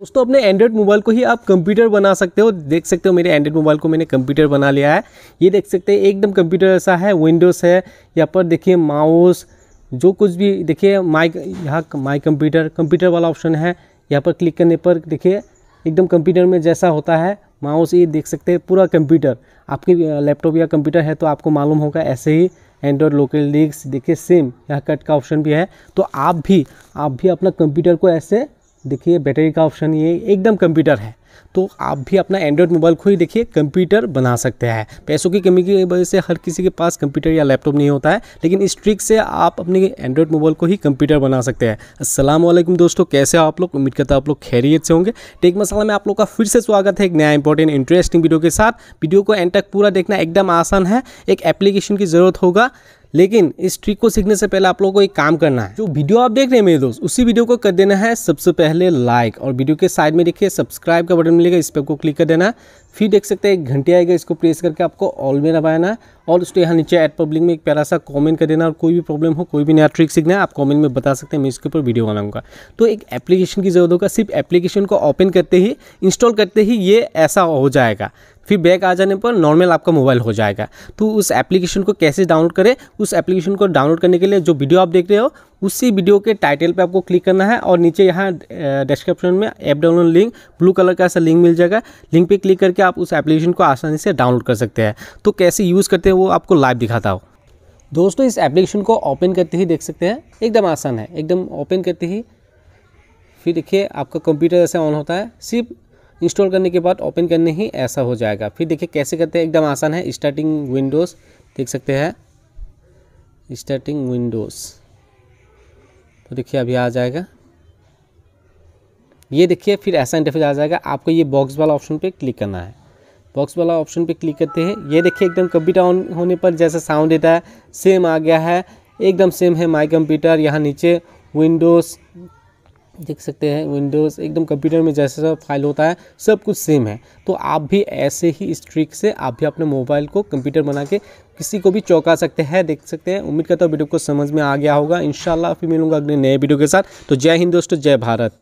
दोस्तों अपने Android mobile को ही आप कंप्यूटर बना सकते हो देख सकते हो मेरे एंड्रॉयड मोबाइल को मैंने कंप्यूटर बना लिया है ये देख सकते हैं एकदम कंप्यूटर ऐसा है विंडोज़ है यहाँ पर देखिए माउस जो कुछ भी देखिए माई यहाँ माई कंप्यूटर कंप्यूटर वाला ऑप्शन है यहाँ पर क्लिक करने पर देखिए एकदम कंप्यूटर में जैसा होता है माउस ये देख सकते हैं पूरा कंप्यूटर आपके लैपटॉप या कंप्यूटर है तो आपको मालूम होगा ऐसे ही एंड्रॉयड लोकल डिस्क देखिए सेम यहाँ कट का ऑप्शन भी है तो आप भी आप भी अपना कंप्यूटर को ऐसे देखिए बैटरी का ऑप्शन ये एकदम कंप्यूटर है तो आप भी अपना एंड्रॉयड मोबाइल को ही देखिए कंप्यूटर बना सकते हैं पैसों की कमी की वजह से हर किसी के पास कंप्यूटर या लैपटॉप नहीं होता है लेकिन इस ट्रिक से आप अपने एंड्रॉयड मोबाइल को ही कंप्यूटर बना सकते हैं असलम दोस्तों कैसे आप लोग उम्मीद करता आप लोग खैरियत से होंगे टेक मसाला में आप लोग का फिर से स्वागत है एक नया इंपॉर्टेंट इंटरेस्टिंग वीडियो के साथ वीडियो को एंड तक पूरा देखना एकदम आसान है एक एप्लीकेशन की ज़रूरत होगा लेकिन इस ट्रिक को सीखने से पहले आप लोगों को एक काम करना है जो वीडियो आप देख रहे हैं मेरे दोस्त उसी वीडियो को कर देना है सबसे पहले लाइक और वीडियो के साइड में देखिए सब्सक्राइब का बटन मिलेगा इस पर आपको क्लिक कर देना है फिर देख सकते हैं एक घंटे आएगा इसको प्रेस करके आपको ऑल में दबाना है और उसको यहाँ नीचे एड पब्लिक में एक प्यारा सा कमेंट कर देना और कोई भी प्रॉब्लम हो कोई भी नया ट्रिक सीखना है आप कमेंट में बता सकते हैं मैं इसके ऊपर वीडियो बनाऊंगा तो एक एप्लीकेशन की जरूरत होगा सिर्फ एप्लीकेशन को ओपन करते ही इंस्टॉल करते ही ये ऐसा हो जाएगा फिर बैक आ जाने पर नॉर्मल आपका मोबाइल हो जाएगा तो उस एप्लीकेशन को कैसे डाउनलोड करें उस एप्लीकेशन को डाउनलोड करने के लिए जो वीडियो आप देख रहे हो उसी वीडियो के टाइटल पे आपको क्लिक करना है और नीचे यहाँ डिस्क्रिप्शन में app download link blue colour का ऐसा लिंक मिल जाएगा लिंक पे क्लिक करके आप उस एप्लीकेशन को आसानी से डाउनलोड कर सकते हैं तो कैसे यूज़ करते हैं वो आपको लाइव दिखाता हो दोस्तों इस एप्लीकेशन को ओपन करते ही देख सकते हैं एकदम आसान है एकदम ओपन करते ही फिर देखिए आपका कंप्यूटर ऐसे ऑन होता है सिर्फ इंस्टॉल करने के बाद ओपन करने ही ऐसा हो जाएगा फिर देखिए कैसे करते हैं एकदम आसान है स्टार्टिंग विंडोज़ देख सकते हैं स्टार्टिंग विंडोज़ तो देखिए अभी आ जाएगा ये देखिए फिर ऐसा इंटरफेस आ जाएगा आपको ये बॉक्स वाला ऑप्शन पे क्लिक करना है बॉक्स वाला ऑप्शन पे क्लिक करते हैं ये देखिए एकदम कंप्यूटर ऑन होने पर जैसा साउंड देता है सेम आ गया है एकदम सेम है माई कंप्यूटर यहाँ नीचे विंडोज़ देख सकते हैं विंडोज़ एकदम कंप्यूटर में जैसा फाइल होता है सब कुछ सेम है तो आप भी ऐसे ही स्ट्रिक से आप भी अपने मोबाइल को कंप्यूटर बना के किसी को भी चौंका सकते हैं देख सकते हैं उम्मीद करता हूँ वीडियो को समझ में आ गया होगा इन फिर मिलूंगा अगले नए वीडियो के साथ तो जय हिंद दोस्तों जय भारत